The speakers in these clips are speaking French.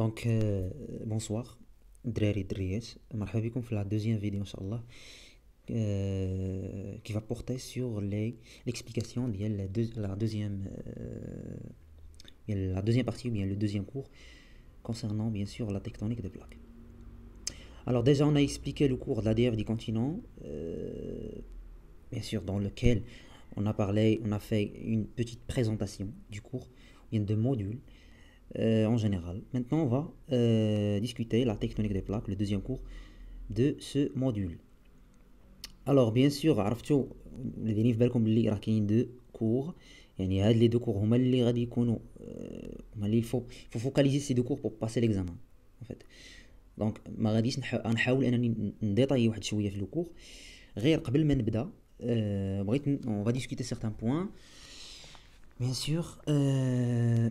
donc euh, bonsoir الدراري Dries, مرحبا بكم في لا دوزيام qui va porter sur l'explication de la, deuxième euh, la deuxième partie ou bien le deuxième cours concernant bien sûr la tectonique des plaques. Alors déjà on a expliqué le cours de l'ADF du continent, euh, bien sûr dans lequel on a parlé, on a fait une petite présentation du cours, bien de modules euh, en général. Maintenant, on va euh, discuter la tectonique des plaques, le deuxième cours de ce module. Alors, bien sûr, Arfcho, les venir comme les de cours. Il y a les deux cours, il faut, il faut focaliser ces deux cours pour passer l'examen. En fait. Donc, essayer radis, on a un détail qui est le cours. Rire, qu'il y on va discuter certains points. Bien sûr. Euh،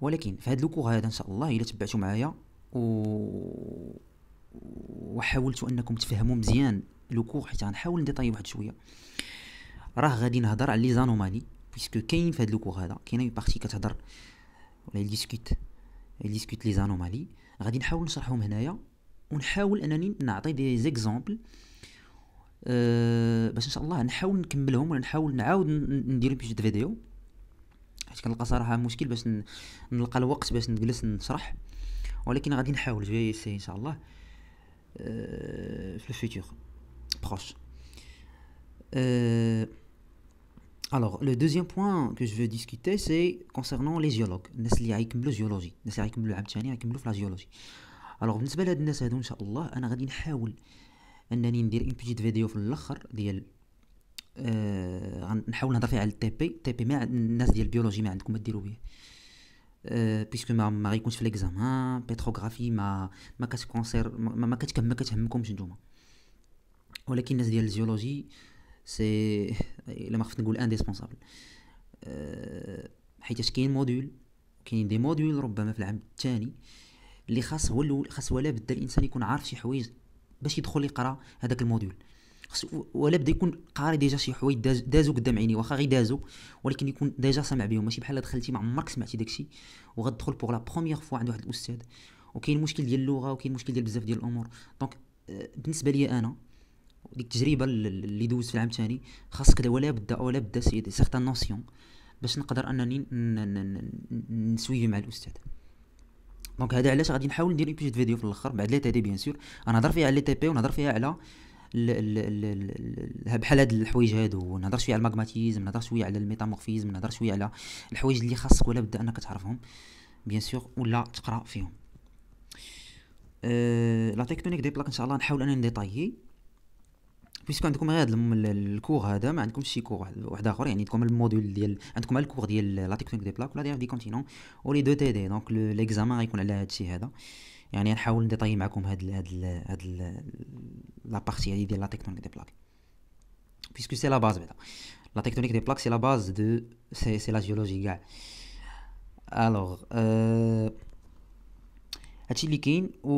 ولكن في هذا لوكور هذا ان شاء الله الا تبعتوا معايا و وحاولتوا انكم تفهموا مزيان لوكور حيت غنحاول نديطاي طيب واحد شويه راه غادي نهضر على لي زانومالي بيسكو كاين في هذا لوكور هذا كاينه اون بارتي كتهضر ولا ديسكوت ديسكوت لي زانومالي غادي نحاول نشرحهم هنايا ونحاول انني نعطي دي زيكزامبل أه باش ان شاء الله نحاول نكملهم ولا نحاول نعاود ندير بيش فيديو حيت كنلقى صراحه مشكل باش نلقى الوقت باش نجلس نشرح ولكن غادي نحاول جاي ان شاء الله آه، في الفيتور بروش أه Alors, le deuxième point que je veux discuter, c'est concernant les géologues. غيكملوا جيولوجي الناس اللي غيكملوا العام الثاني غيكملوا في لا جيولوجي Alors, بالنسبة لهاد الناس هادو إن شاء الله أنا غادي نحاول أنني ندير اون بيتيت فيديو في الآخر ديال غنحاول آه، نحاول نهضر فيه على التي بي تي بي ما الناس ديال البيولوجي ما عندكم ما ديروا به آه، بيسكو ما ما غيكونش في ليكزامان بيتروغرافي ما ما كتكونسير ما ما كتكم ما كتهمكمش نتوما ولكن الناس ديال الجيولوجي سي الا ما خفت نقول انديسبونسابل آه حيتاش كاين موديول كاين دي موديول ربما في العام الثاني اللي خاص هو خاص ولا بدا الانسان يكون عارف شي حوايج باش يدخل يقرا هذاك الموديول ولا بدا يكون قاري ديجا شي حوايج داز دازو قدام عيني واخا غير دازو ولكن يكون ديجا سامع بهم ماشي بحال دخلتي ما عمرك سمعتي داكشي وغتدخل بوغ لا بروميير فوا عند واحد الاستاذ وكاين مشكل ديال اللغه وكاين مشكل ديال بزاف ديال الامور دونك آه، بالنسبه لي انا ديك التجربه اللي دوزت في العام الثاني خاصك ولا بدا ولا بدا سي سيغتان نوسيون باش نقدر انني نسويفي مع الاستاذ دونك هذا علاش غادي نحاول ندير ايبيزود فيديو في الاخر بعد لي تي دي بيان سور انا نهضر فيها على لي تي بي ونهضر فيها على بحال هاد الحوايج هادو نهضر شويه على الماغماتيزم نهضر شويه على الميتامورفيزم نهضر شويه على الحوايج اللي خاصك ولا بدا انك تعرفهم بيان سور ولا تقرا فيهم أه، لا تكتونيك دي بلاك ان شاء الله نحاول انا نديطايي بيسكو عندكم غير الكور هذا ما عندكمش شي كور واحد اخر يعني عندكم الموديل ديال عندكم الكور ديال لا تكتونيك دي بلاك ولا ديال دي كونتينون ولي دو تي دي دونك ليكزامان غيكون على هادشي هذا يعني نحاول نديطاي معكم هاد الـ هاد الـ هاد لا بارتي هادي ديال لا تكتونيك دي بلاك بيسكو سي لا باز بعدا لا تكتونيك دي بلاك سي لا باز دو سي سي لا جيولوجي كاع الوغ أه... هادشي اللي كاين و...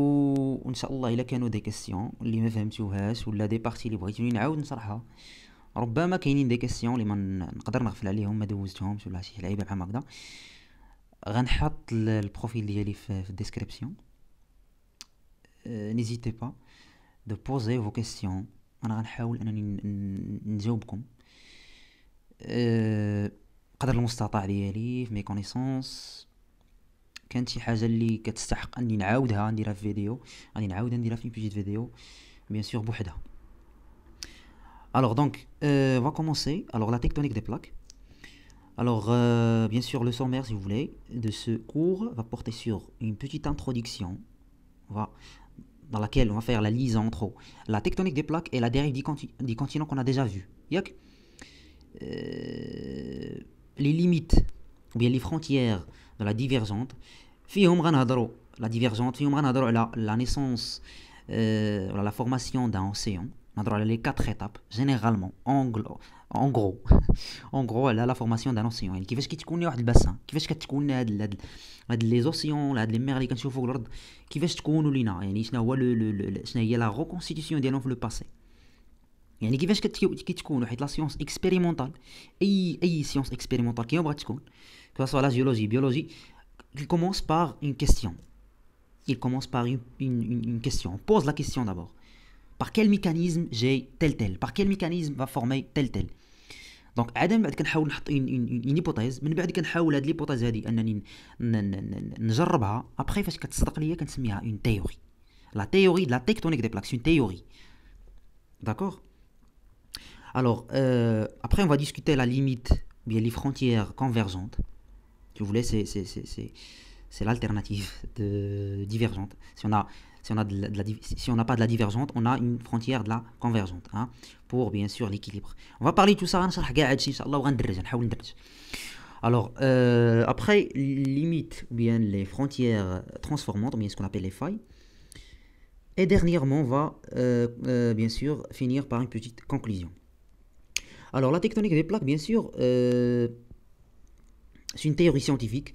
وان شاء الله الا كانوا دي كاستيون اللي ما فهمتوهاش ولا دي بارتي اللي بغيتوني نعاود نشرحها ربما كاينين دي كاستيون اللي ما نقدر نغفل عليهم ما دوزتهمش ولا شي لعيبه بحال هكذا غنحط البروفيل ديالي في الديسكريبسيون Euh, n'hésitez pas de poser vos questions انا غنحاول انني نجاوبكم قدر المستطاع ديالي Alors donc, euh, on va commencer. Alors la tectonique des plaques. Alors euh, bien sûr, le sommaire, si vous voulez, de ce cours va porter sur une petite introduction dans laquelle on va faire la lise entre la tectonique des plaques et la dérive des continents continent qu'on a déjà vu. Euh, les limites, ou bien les frontières de la divergente, la divergente, la, la naissance, euh, la formation d'un océan, les quatre étapes, généralement, en gros, en gros, en gros, elle a la formation d'un océan. Qui fait ce qui تكون واحد الباسان كيفاش كتكون océans هاد لي زوسيون لي اللي كنشوفو كيفاش لينا يعني شنو هو شنو هي لا ديالهم يعني كيفاش حيت لا سيونس اي اي سيونس تكون لا جيولوجي بيولوجي il commence par une question il commence par une, une question on pose la question d'abord par quel mécanisme j'ai tel tel Par quel mécanisme va former tel tel Donc, Adam, il une hypothèse. Après, il faut que l'hypothèse une théorie. La théorie de la tectonique des plaques, c'est une théorie. D'accord Alors, euh, après, on va discuter la limite, les frontières convergentes. Si vous voulez, c'est l'alternative de divergente. Si on a si on n'a pas de la divergente, on a une frontière de la convergente, hein, pour bien sûr l'équilibre. On va parler de tout ça, hein, alors, euh, après, limite, ou bien les frontières transformantes, ou bien ce qu'on appelle les failles. Et dernièrement, on va euh, euh, bien sûr finir par une petite conclusion. Alors, la tectonique des plaques, bien sûr, c'est une théorie scientifique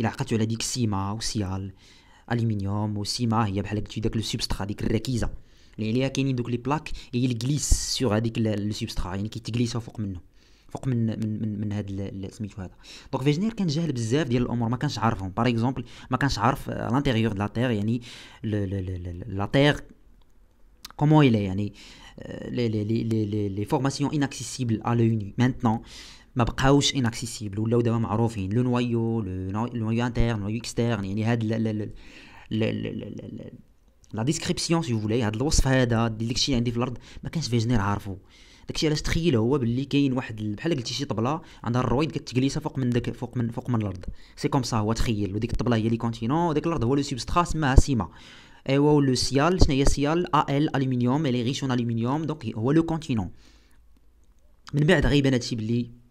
الا عقدتو على ديك السيمه وسيال الومنيوم سيما هي بحال قلتي داك لو سوبسترا ديك الركيزه اللي يعني عليها كاينين دوك لي بلاك هي كليس سيغ هذيك لو سوبسترا يعني كيتجليسها فوق منه فوق من من من, من هاد سميتو هذا دونك فيجنير كان جاهل بزاف ديال الامور ما كانش عارفهم باغ اكزومبل ما كانش عارف لانتيغيور دو لا تيغ يعني لا تيغ كومون الي يعني لي لي لي لي فورماسيون اناكسيسيبل ا لو ني ما بقاوش اناكسيسيبل ولاو دابا معروفين لو نويو لو نويو انترن نويو اكسترن يعني هاد لا ديسكريبسيون سي فولي هاد الوصف هذا ديال داكشي عندي في الارض ما كانش فيجنير عارفو داكشي علاش تخيل هو باللي كاين واحد بحال قلتي شي طبله عندها الرويد كتجلسها فوق من داك فوق من فوق من الارض سي كوم سا هو تخيل وديك الطبله هي لي كونتينون وديك الارض هو لو سيبسترا سماها سيما ايوا لو سيال شنو هي سيال ا ال الومنيوم الي ريش اون الومنيوم دونك هو لو كونتينون من بعد غيبان هادشي بلي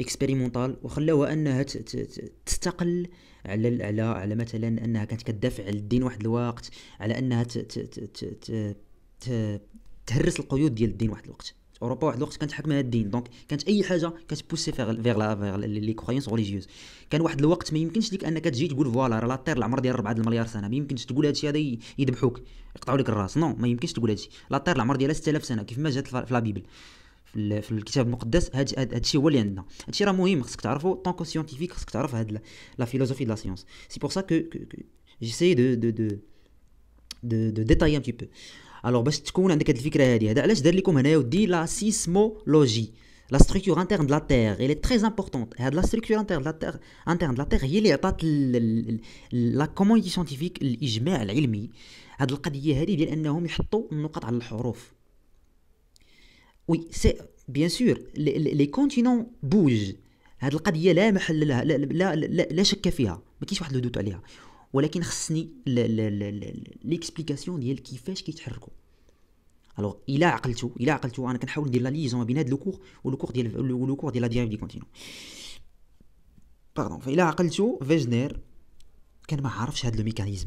اكسبيريمونطال وخلاوها انها تستقل على على على مثلا انها كانت كدافع على الدين واحد الوقت على انها تهرس القيود ديال الدين واحد الوقت اوروبا واحد الوقت كانت حكمها الدين دونك كانت اي حاجه كتبوسي فيغ فيغ لا فيغ لي كرويونس ريليجيوز كان واحد الوقت ما يمكنش ليك انك تجي تقول فوالا راه لا تير العمر ديال 4 المليار سنه ما يمكنش تقول هادشي هذا يذبحوك يقطعوا لك الراس نو ما يمكنش تقول هادشي لا تير العمر ديالها 6000 سنه كيف ما جات في لابيبل في, الكتاب المقدس هادشي هاد هو اللي عندنا هادشي راه مهم خصك تعرفو طونكو سيونتيفيك خصك تعرف هاد لا فيلوزوفي دو لا سيونس سي بور سا كو جيسي دو دو دو دو دو ديتاي ان تي بو الوغ باش تكون عندك هاد الفكره هادي هذا علاش دار لكم هنايا ودي لا سيسمولوجي لا ستركتور انترن دو لا تيغ اي تري امبورطونت هاد لا ستركتور انترن دو لا تيغ انترن دو لا تيغ هي اللي عطات لا كومونيتي سيونتيفيك الاجماع العلمي هاد القضيه هادي ديال انهم يحطوا النقط على الحروف وي سي بيان سور لي كونتينون بوج هاد القضيه لا محل لها لا, لا, لا, لا شك فيها ما كاينش واحد لو عليها ولكن خصني ليكسبليكاسيون ديال كيفاش كيتحركوا الوغ الا عقلتو الا عقلتو انا كنحاول ندير لا ليزون ما بين هاد لوكور ولوكور ديال لوكور ديال لا ديريف دي كونتينون باردون فالى عقلتو فيجنير كان ما عرفش هاد لو ميكانيزم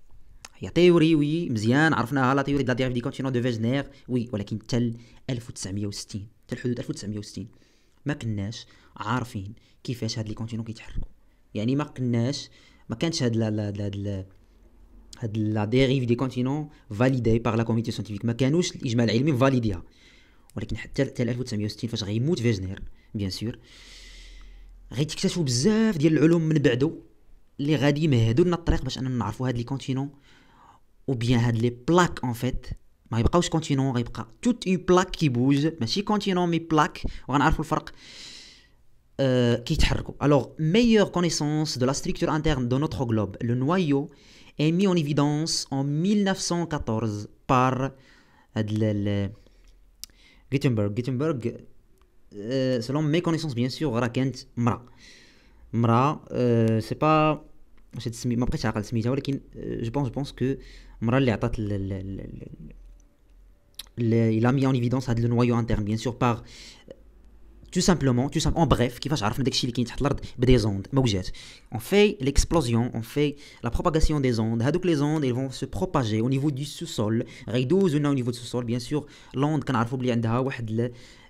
هي تيوري وي مزيان عرفناها لا تيوري دو لا دي كونتينون دو فيجنير وي ولكن حتى 1960 حتى حدود 1960 ما كناش عارفين كيفاش هاد لي كونتينون كيتحركوا يعني ما كناش ما كانش هاد لا لا هاد هاد لا ديريف دي كونتينون فاليدي باغ لا كوميتي سانتيفيك ما كانوش الاجماع العلمي فاليديها ولكن حتى حتى 1960 فاش غيموت فيجنير بيان سور غيتكتشفوا بزاف ديال العلوم من بعدو اللي غادي يمهدوا لنا الطريق باش اننا نعرفوا هاد لي كونتينون ou bien les plaques en fait mais pourquoi je continue on toute une plaque qui bouge mais si continuons mes plaques euh, qui alors meilleure connaissance de la structure interne de notre globe le noyau est mis en évidence en 1914 par had Gutenberg, euh, selon mes connaissances bien sûr raquen mra mra euh, c'est pas je pense je pense que morale عطات il a mis en évidence le noyau interne bien sûr par tout simplement tout simplement en bref qui va داكشي اللي كاين تحت الارض زوند on fait l'explosion on fait la propagation des ondes هذوك les ondes ils vont se propager au niveau du sous-sol غيدوزونا au niveau du sous-sol bien sûr l'onde كنعرفوا بلي عندها واحد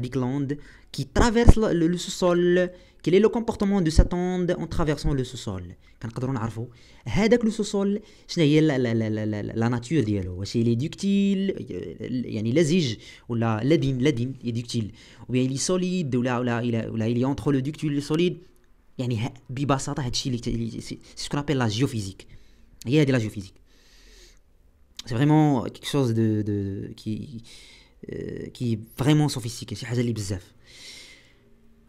dit l'onde qui traverse le, sous-sol. Quel est le comportement de cette onde en traversant le sous-sol Quand nous avons vu, le sous-sol, c'est la, nature de est est ductile, yani l'azige, ou la il est ductile, ou il est solide, ou il, est entre le ductile et le solide. c'est ce qu'on appelle la géophysique. la géophysique. C'est vraiment quelque chose de, qui آه، كي فريمون سوفيستيكي شي حاجه اللي بزاف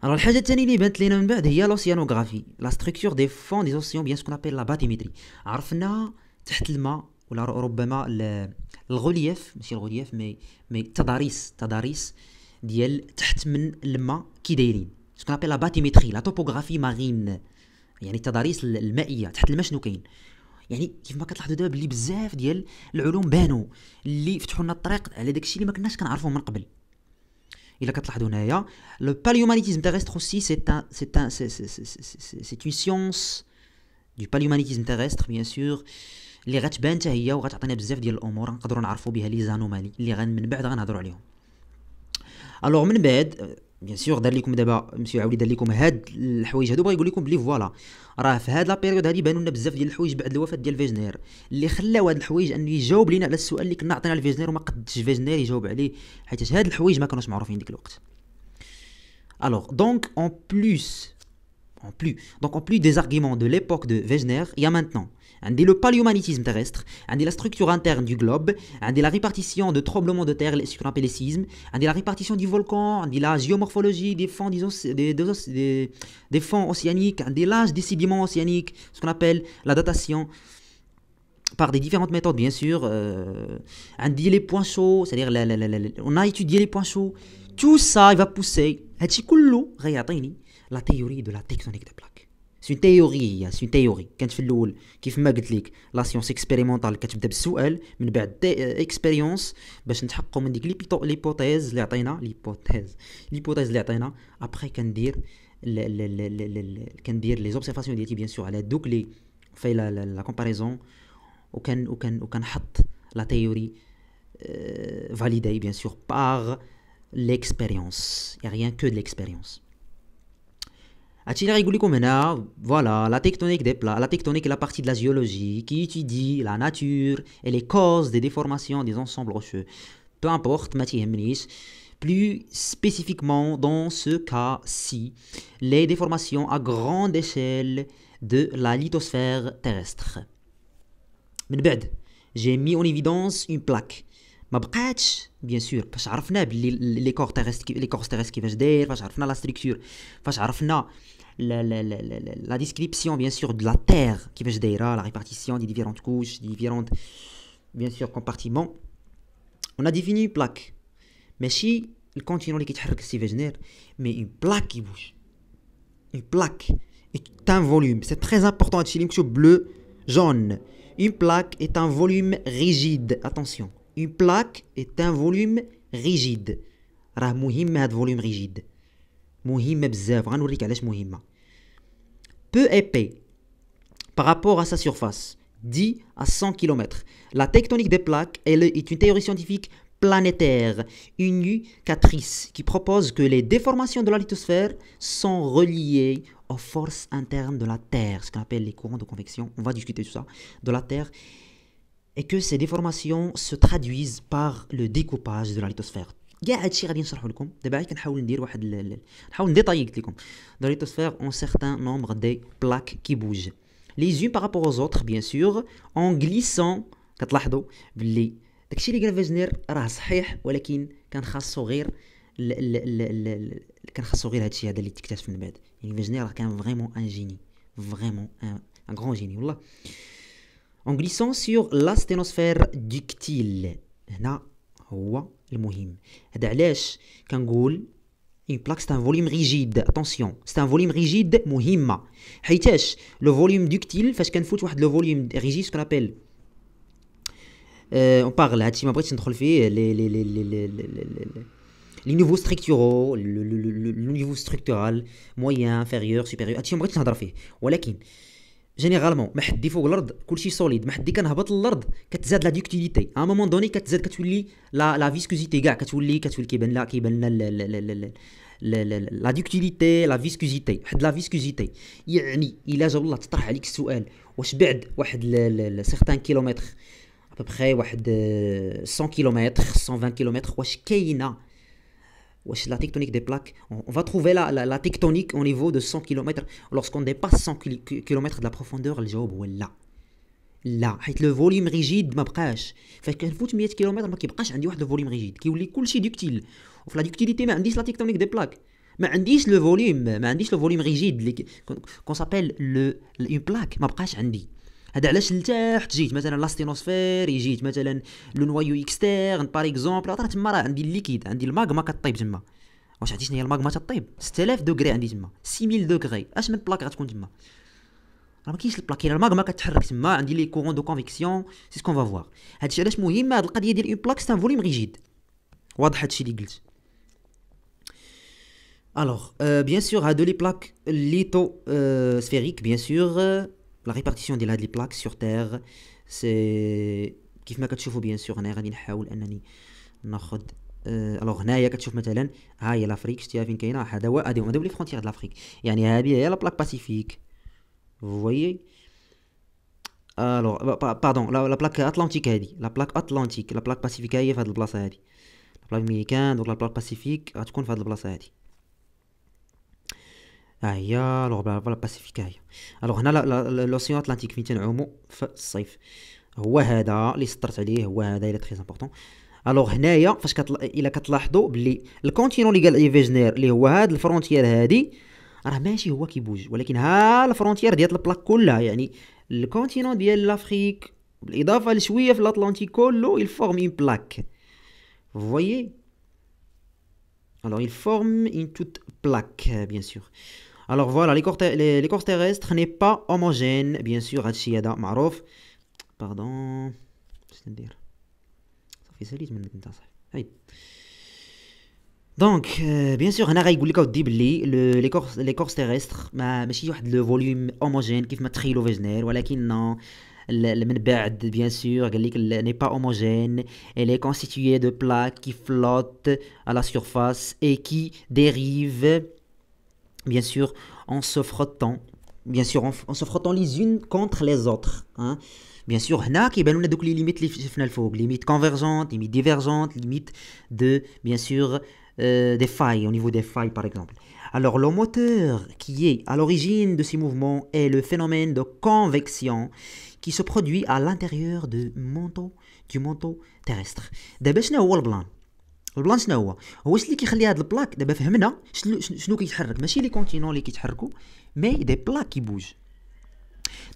الوغ الحاجه الثانيه اللي بانت لينا من بعد هي لوسيانوغرافي لا ستركتور دي فون دي اوسيون بيان سكون ابيل لا باتيميتري عرفنا تحت الماء ولا ربما الغليف ماشي الغليف مي مي التضاريس التضاريس ديال تحت من الماء كي دايرين سكون ابيل لا باتيميتري لا توبوغرافي مارين يعني التضاريس المائيه تحت الماء شنو كاين يعني كيف ما كتلاحظوا دابا بلي بزاف ديال العلوم بانوا اللي فتحوا لنا الطريق على داكشي اللي ما كناش كنعرفوه من قبل الا كتلاحظوا هنايا لو باليومانيتيزم تيغستر اوسي سي ان سي ان سي سي سي دو باليومانيتيزم تيغستر بيان سور اللي غتبان حتى هي وغتعطينا بزاف ديال الامور نقدروا نعرفوا بها لي زانومالي اللي غن من بعد غنهضروا عليهم الوغ من بعد بيان سور دار لكم دابا مسيو عاودي دار لكم هاد الحوايج هادو بغا يقول لكم بلي فوالا راه في هاد لا بيريود هادي بانوا لنا بزاف ديال الحوايج بعد الوفاه ديال فيجنير اللي خلاو هاد الحوايج انه يجاوب لينا على السؤال اللي كنا عطينا لفيجنير وما قدش فيجنير يجاوب عليه حيت هاد الحوايج ما كانوش معروفين ديك الوقت الوغ دونك اون بلوس اون بليس دونك اون بليس دي زارغيمون دو ليبوك دو فيجنير يا مانتنون un des le paléomagnétisme terrestre, un des la structure interne du globe, un la répartition de tremblements de terre, ce qu'on appelle les sismes, un des la répartition du volcan, un la géomorphologie des fonds, des, fonds océaniques, un des l'âge des sédiments océaniques, ce qu'on appelle la datation par des différentes méthodes bien sûr, euh, un des les points chauds, c'est-à-dire on a étudié les points chauds, tout ça il va pousser, la théorie de la tectonique des plaques c'est une théorie c'est une théorie quand tu fais le bol qu'est-ce que tu dis la science expérimentale quand tu poses une question tu fais des euh, expériences bah, pour que tu puisses valider l'hypothèse l'hypothèse l'hypothèse l'hypothèse après quand tu dis les observations ont été bien sûr elles doublent enfin la comparaison aucun aucun aucun pas la théorie euh, validée bien sûr par l'expérience il n'y a rien que de l'expérience voilà, la tectonique des plats. La tectonique est la partie de la géologie qui étudie la nature et les causes des déformations des ensembles rocheux. Peu importe, Mathieu plus spécifiquement dans ce cas-ci, les déformations à grande échelle de la lithosphère terrestre. J'ai mis en évidence une plaque mais bien sûr, parce qu'on a terrestre qui la structure, la description bien sûr de la terre qui se la répartition des différentes couches, des différents, bien sûr, compartiments. On a défini une plaque. mais si le continent qui se déroule qui se mais une plaque qui bouge. Une plaque est un volume. C'est très important de choisir quelque chose bleu, jaune. Une plaque est un volume rigide, attention. Une plaque est un volume rigide. volume rigide. Mohim hein, Peu épais par rapport à sa surface, 10 à 100 km. La tectonique des plaques est une théorie scientifique planétaire une unicatrice qui propose que les déformations de la lithosphère sont reliées aux forces internes de la Terre, ce qu'on appelle les courants de convection. On va discuter de ça, de la Terre et que ces déformations se traduisent par le découpage de la lithosphère vous هادشي غادي certain لكم دابا غير كنحاول ندير واحد نحاول نديطاي قلت لكم دو لا ليتوسفير اون سيغتان نومبر دي بلاك كيبوج لي زون بارابور اوز اوتر en glissant sur la sténosphère ductile هنا هو المهم هذا علاش كنقول une plaque c'est un volume rigide attention c'est un volume rigide مهمه حيتاش le volume ductile فاش كنفوت واحد le volume rigide ce qu'on appelle on parle هادشي ما بغيتش ندخل فيه les les les les les niveaux structuraux le, le, le, le niveau structural moyen inférieur supérieur Attention, après c'est نهضر فيه ولكن جينيرالمون ما حدي فوق الارض كلشي سوليد ما حدي كنهبط للارض كتزاد لا ديكتيليتي ا مومون دوني كتزاد كتولي لا لا فيسكوزيتي كاع كتولي كتولي كيبان لا كيبان لنا لا ديكتيليتي لا فيسكوزيتي واحد لا فيسكوزيتي يعني الا جا والله تطرح عليك السؤال واش بعد واحد سيغتان كيلومتر ابخي واحد 100 كيلومتر 120 كيلومتر واش كاينه la tectonique des plaques. On va trouver la, tectonique au niveau de 100 km. Lorsqu'on dépasse 100 km de la profondeur, le job est là. Là. Le volume rigide ma pas. Fait que foot 100 km, un volume rigide. Qui est tout ductile. La ductilité, mais indice la tectonique des plaques. Mais indice le volume. Mais indice le volume rigide. Qu'on s'appelle une plaque. Je ne dit هذا علاش لتحت جيت مثلا لاستينوسفير جيت مثلا لو نوايو اكستيرن بار اكزومبل راه تما راه عندي الليكيد عندي الماغما كطيب تما واش عرفتي شنو هي الماغما تطيب 6000 دوغري عندي تما 6000 دوغري اش من بلاك غتكون تما راه ما كاينش البلاك هنا الماغما كتحرك تما عندي لي كورون دو كونفيكسيون سي سكون فافوار هادشي علاش مهم هاد القضيه ديال اون بلاك سي فوليم ريجيد واضح هادشي اللي قلت الوغ بيان سور هادو لي بلاك ليتو سفيريك بيان سور لا ريبارتيسيون ديال هاد لي بلاك سور تيغ سي كيف ما كتشوفوا بيان سور انا غادي نحاول انني ناخذ الوغ آه، هنايا كتشوف مثلا ها هي لافريك شتيها فين كاينه هذا هو هادو هادو لي فرونتيير د لافريك يعني هادي هي لا بلاك باسيفيك فوي الوغ باردون لا بلاك اتلانتيك هادي لا بلاك اتلانتيك لا بلاك باسيفيك هي في هاد البلاصه هادي لا بلاك ميريكان ولا بلاك باسيفيك غتكون في هاد البلاصه هادي ها هي بلا الباسيفيك ها هي الوغ هنا لوسيون اتلانتيك فين تنعومو في الصيف هو هذا اللي سطرت عليه هو هذا اللي تري امبورطون الوغ هنايا فاش كتل... الا كتلاحظوا بلي الكونتينون اللي قال ايفيجنير اللي هو هاد الفرونتيير هادي راه ماشي هو كيبوج ولكن ها الفرونتيير ديال البلاك كلها يعني الكونتينون ديال لافريك بالاضافه لشويه في الاطلنطيك كله يفورم اون بلاك فوايي الوغ يفورم اون توت بلاك بيان سور Alors voilà, l'écorce terrestre n'est pas homogène, bien sûr, à Chiyada Marouf. Pardon. C'est-à-dire. Ça fait salis, mais c'est ça. Oui. Donc, euh, bien sûr, on a régulé le Dibli, l'écorce terrestre, mais il le volume homogène qui fait trilo vegnaire, voilà qui non. Le menbad, bien sûr, n'est pas homogène. Elle est constituée de plaques qui flottent à la surface et qui dérivent bien sûr en se frottant, bien sûr en, se frottant les unes contre les autres. Hein. Bien sûr, هنا كيبانوا ben, donc دوك لي ليميت limites شفنا les limites كونفيرجونت ليميت de bien sûr euh, des failles au niveau des failles par exemple. Alors le moteur qui est à l'origine de ces mouvements est le phénomène de convection qui se produit à l'intérieur du manteau du manteau terrestre. Des شنو هو البلان شنو هو هو اللي كيخلي هاد البلاك دابا فهمنا شنو شنو كيتحرك ماشي لي كونتينون اللي كيتحركوا مي دي بلاك كي بوج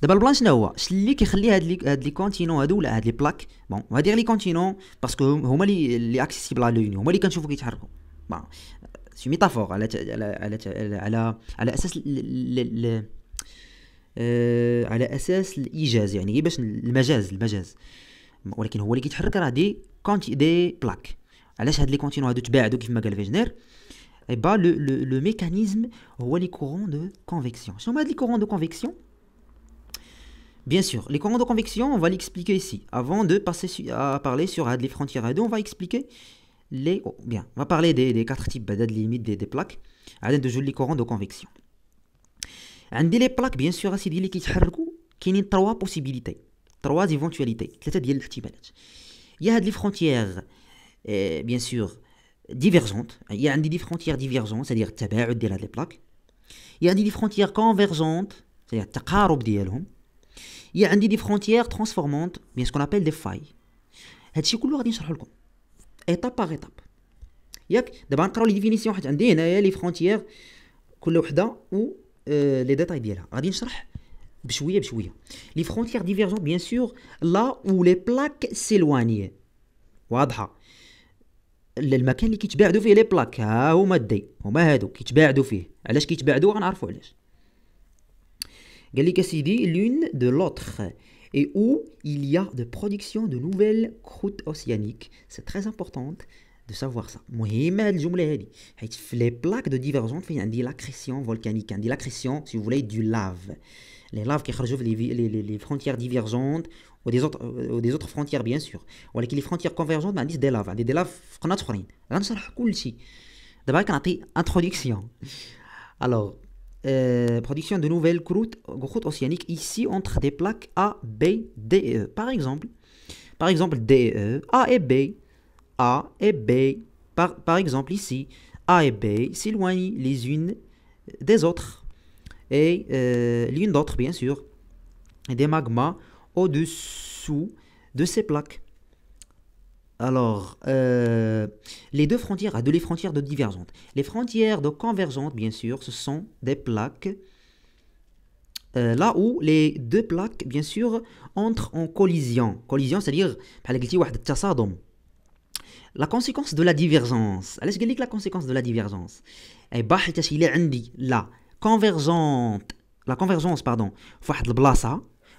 دابا البلان شنو هو اللي كيخلي هاد لي هاد لي كونتينون هادو ولا هاد لي بلاك بون غادير لي كونتينون باسكو هما لي لي اكسيسيبل على لوني هما اللي كنشوفو كيتحركوا بون سي ميتافور على على على على على على اساس آه، على اساس الايجاز يعني إيه باش المجاز المجاز ولكن هو اللي كيتحرك راه دي كونتي دي بلاك à هاد لي كونتينو هادو تباعدوا كيف de convection فيجنير اي le mécanisme لو le ميكانيزم de convection. de convection. courant de convection, Bien sûr, les courants de convection, on va l'expliquer ici. Avant de passer à parler sur les frontières radio, on va expliquer les. Oh, bien, on va parler des, quatre types de limites des, plaques. Adam de jouer les courants de convection. les plaques, bien sûr, il y qui se trois possibilités, trois éventualités. cest dire Il y a les frontières bien sûr divergentes. Il y a des frontières divergentes, c'est-à-dire le de des plaques. Il y a des frontières convergentes, c'est-à-dire le ديالهم. Il y a des frontières transformantes, ce qu'on appelle des failles. هادشي كله غادي نشرحو لكم ايتاب étape par étape دابا نقراو لي ديفينيسيون حيت عندي هنايا les frontières كل وحده و لي ديتاي ديالها غادي نشرح frontières divergentes bien sûr là où les plaques s'éloignent واضحه المكان اللي كيتباعدوا فيه لي بلاك ها هما الدي هما هادو كيتباعدوا فيه علاش كيتباعدوا غنعرفوا علاش قال لك اسيدي لون دو لوتر et où il y a de production de nouvelles croûtes océaniques. C'est très important de savoir ça. مهمة الجملة هذه حيت في لي بلاك دو ديفيرجونت فين عندي لاكريسيون فولكانيك عندي لاكريسيون سي فولي دو لاف لي لاف كيخرجوا في لي لي لي فرونتيير ديفيرجونت ou des autres des autres frontières bien sûr ou les frontières convergentes mais des délaves des laves qu'on a trouvé là ici d'abord on a fait introduction alors euh, production de nouvelles croûtes croûtes océaniques ici entre des plaques A B D e. par exemple par exemple D E A et B A et B par par exemple ici A et B s'éloignent les unes des autres et euh, l'une d'autres bien sûr des magmas au-dessous de ces plaques. Alors, euh, les deux frontières, de les frontières de divergentes. Les frontières de convergente, bien sûr, ce sont des plaques. Euh, là où les deux plaques, bien sûr, entrent en collision. Collision, c'est-à-dire, la conséquence de la divergence. Allez, je la conséquence de la divergence. Et eh, bah, la convergente, la convergence, pardon,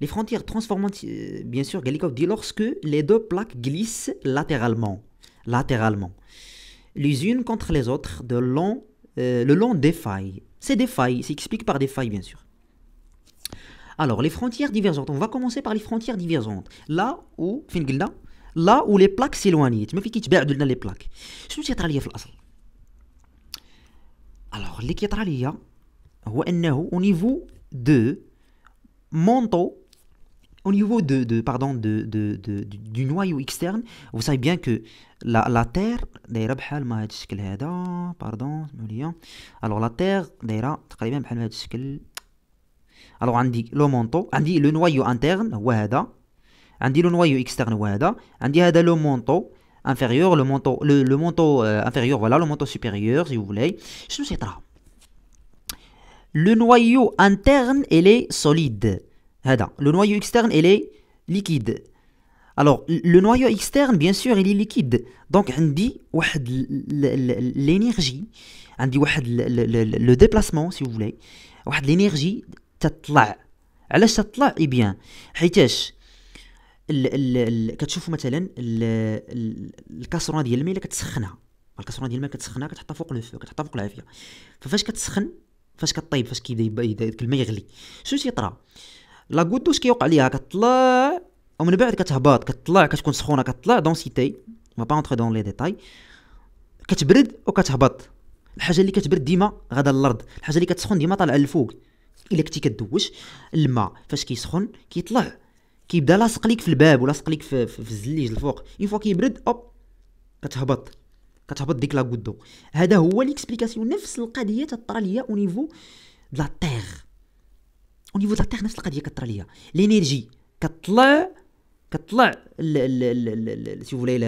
Les frontières transformantes, euh, bien sûr, Galikov dit lorsque les deux plaques glissent latéralement, latéralement les unes contre les autres de long, euh, le long des failles. C'est des failles, s'explique par des failles, bien sûr. Alors, les frontières divergentes. On va commencer par les frontières divergentes. Là où, là où les plaques s'éloignent. Tu me fais qui les plaques. شنو تيطرى في الاصل Alors, au niveau de Monto au niveau de, de pardon, de, du noyau externe, vous savez bien que la, la Terre, pardon, alors la Terre, alors on le manteau, on dit le noyau interne, on dit le noyau externe, le manteau inférieur, le manteau, le, manteau euh, inférieur, voilà, le manteau supérieur, si vous voulez, ah. Le noyau interne, il est solide. هذا لو نوايو اكسترن الي ليكيد الوغ لو نوايو اكسترن بيان سور الي ليكيد دونك عندي واحد لينيرجي عندي واحد لو ديبلاسمون سي فولي واحد لينيرجي تطلع علاش تطلع اي eh بيان حيتاش ال ال كتشوفوا مثلا الكاسرونه ديال الماء الا كتسخنها الكاسرونه ديال الماء كتسخنها كتحطها فوق لو فو كتحطها فوق العافيه ففاش كتسخن فاش كطيب فاش كيبدا داك الماء يغلي شنو تيطرا لا واش كيوقع ليها كطلع ومن بعد كتهبط كطلع كتكون سخونه كطلع دونسيتي ما با اونتري دون لي ديتاي كتبرد وكتهبط الحاجه اللي كتبرد ديما غادا الارض الحاجه اللي كتسخن ديما طالعه للفوق الا كنتي كدوش الماء فاش كيسخن كيطلع كيبدا لاصق ليك في الباب ولاصق ليك في, في, في الزليج الفوق اون فوا كيبرد اوب كتهبط كتهبط ديك لا هذا هو ليكسبليكاسيون نفس القضيه تطرى ليا او نيفو دو لا تيغ ونيفو نيفو لا نفس القضيه كطرى ليا لينيرجي كطلع كطلع سي فولي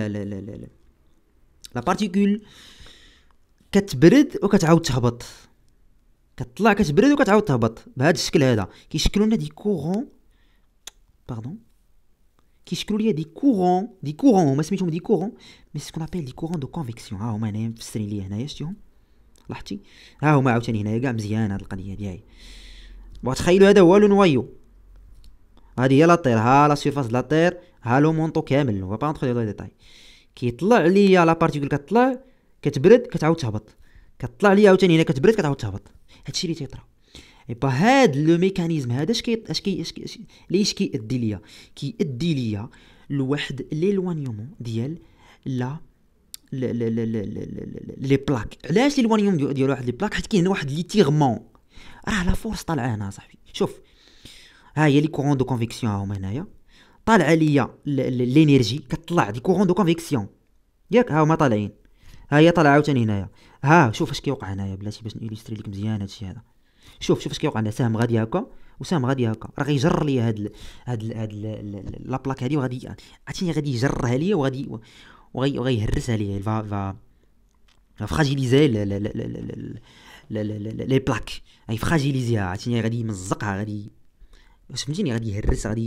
لا بارتيكول كتبرد وكتعاود تهبط كطلع كتبرد وكتعاود تهبط بهذا الشكل هذا كيشكلوا لنا دي كورون باردون كيشكلوا ليا دي كورون دي كورون ما سميتهم دي كورون مي سكون ابيل دي كورون دو كونفيكسيون ها هما هنايا مفسرين ليا هنايا شتيهم لاحظتي ها هما عاوتاني هنايا كاع مزيان هاد القضيه ديالي وتخيلوا هذا لو نوايو هادي هي لاطير ها لا سيرفاس لاطير ها لو مونطو كامل نو با ندخل لي ديتاي كيطلع ليا لا بارتيكول كطلع كتبرد كتعاود تهبط كطلع ليا عاوتاني هنا كتبرد كتعاود تهبط هادشي اللي تيطرا ايبا هاد لو ميكانيزم هذا اش كي اش كي اش كيأدي ليا كيأدي ليا لواحد ليلوانيومون ديال لا لي بلاك علاش ليلوانيوم ديال واحد لي بلاك حيت كاين واحد لي تيغمون راه لا فورس هنا صاحبي شوف ها هي لي كورون دو كونفيكسيون هما هنايا طالعه ليا لينيرجي كطلع دي كورون دو كونفيكسيون ياك ها هما طالعين ها هي طالعه عاوتاني هنايا ها شوف اش كيوقع هنايا بلاتي باش نيليستري لك مزيان هادشي هذا شوف شوف اش كيوقع هنا سهم غادي هكا وسام غادي هكا راه غيجر ليا هاد هاد ال هاد لا بلاك هادي وغادي عرفتيني غادي يجرها ليا وغادي وغي يهرسها ليا فا فا فراجيليزي لي بلاك Il est fragilisé. Il est fragile. Il est Il est fragile. Il est Il est fragile.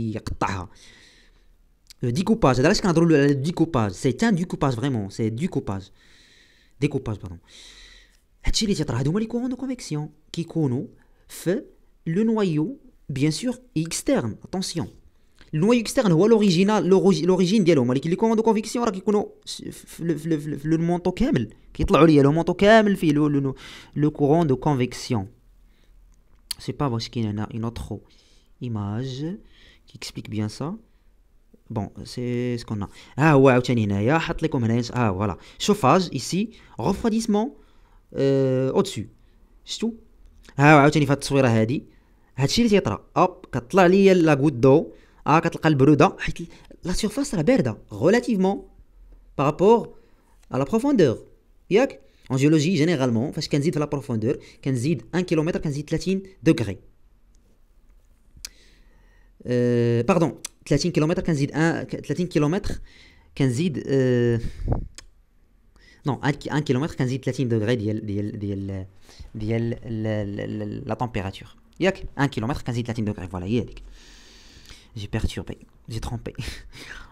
Il est Il est Le Il est découpage. Il est est est est est Il est sais pas, parce qu'il y a une autre image qui explique bien ça. Bon, c'est ce qu'on a. Ah ouais, ah voilà. Chauffage ici, refroidissement euh, au-dessus. C'est tout. ها هو عاوتاني فهاد la هادي Relativement. Par rapport la la profondeur. لا ah la surface surface hein, relativement par rapport à la profondeur en géologie, généralement, on كنزيد la profondeur, كنزيد 1 km km, 30 degrés. pardon, 30 km كنزيد 1 30 km kilomètre, euh, non 1 km 30 degrés ديال la température. Yak, 1 km كنزيد 30 degré, voilà, J'ai perturbé, j'ai trompé.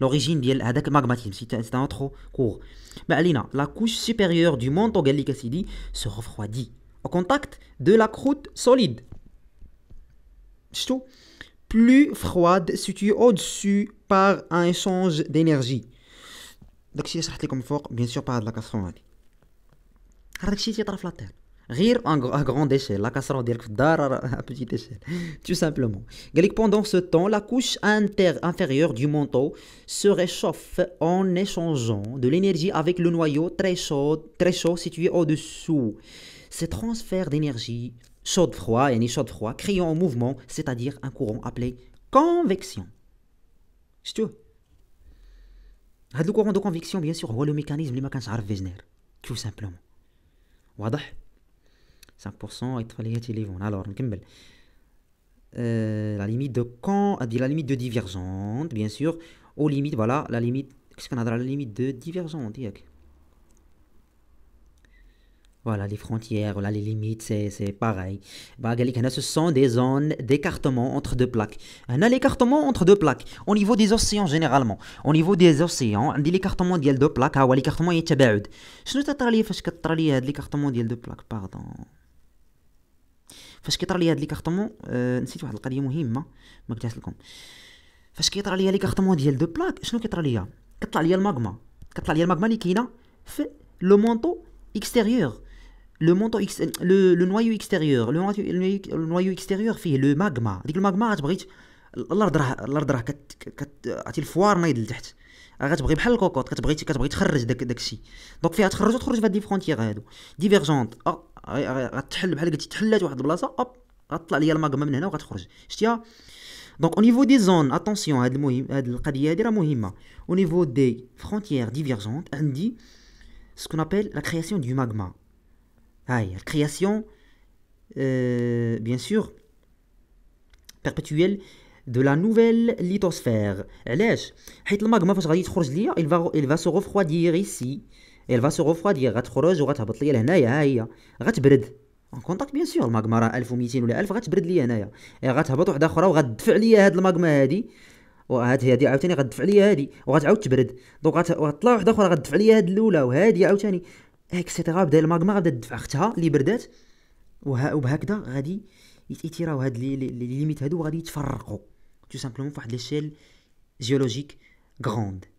L'origine d'elle est de magmatisme, c'est un trop court. Mais Alina, la couche supérieure du manteau galique, se refroidit au contact de la croûte solide. C'est Plus froide, située au-dessus par un échange d'énergie. Donc, si elle est très bien sûr, par la casserole. Alors, si elle Rire à grande échelle, la cassera à petite échelle, tout simplement. Pendant ce temps, la couche inférieure du manteau se réchauffe en échangeant de l'énergie avec le noyau très chaud, très chaud situé au-dessous. Ces transferts d'énergie chaude-froid et ni chaude-froid créant un mouvement, c'est-à-dire un courant appelé convection. C'est tout. Le courant de convection, bien sûr, est le mécanisme qui tout simplement. واضح 5% il les Alors, on euh, la limite de quand euh, la limite de divergente bien sûr aux limites voilà la limite qu'est-ce qu'on a dans la limite de divergente voilà, les frontières, voilà, les limites, c'est pareil. Bah, ce sont des zones d'écartement entre deux plaques. On a l'écartement entre deux plaques. Au niveau des océans, généralement. Au niveau des océans, on dit l'écartement de deux plaques. Ah, l'écartement est Je ne t'ai pas dit euh, l'écartement de deux plaques, pardon. فاش كيطرى لي هاد لي كارطمون آه نسيت واحد القضيه مهمه ما قلتهاش لكم فاش كيطرى لي لي كارطمون ديال دو بلاك شنو كيطرى لي كطلع لي الماغما كطلع لي الماغما اللي كاينه في لو مونطو اكستيريور لو مونطو اكس لو لو نوايو اكستيريور لو نوايو اكستيريور فيه لو ماغما ديك الماغما غتبغي الارض راه الارض راه كتعطي الفوار نايض لتحت غتبغي بحال الكوكوط كتبغي كتبغي تخرج داك داك الشيء دونك فيها تخرج وتخرج في هاد لي فرونتيير هادو ديفيرجونت à à à te pelle pas elle va te pelle ça à part à te pelle les gars donc au niveau des zones attention à l'important à la qualité la plus au niveau des frontières divergentes on dit ce qu'on appelle la création du magma La création euh, bien sûr perpétuelle de la nouvelle lithosphère elle est hein le magma va se il va il va se refroidir ici إيه، الفاسو غوفوادي غتخرج وغتهبط ليا لهنايا ها هي غتبرد اون كونتاكت بيان سور الماغما راه 1200 ولا 1000 غتبرد ليا هنايا إيه، غتهبط وحده اخرى وغتدفع ليا هاد الماغما هادي وهاد هادي عاوتاني غتدفع ليا هادي وغتعاود تبرد دونك غتطلع وحده اخرى غتدفع ليا هاد الاولى وهادي عاوتاني اكسيتيرا بدا الماغما غادا تدفع اختها اللي بردات وبهكذا غادي يتيراو هاد لي ليميت هادو وغادي يتفرقوا تو سامبلومون فواحد ليشيل جيولوجيك غروند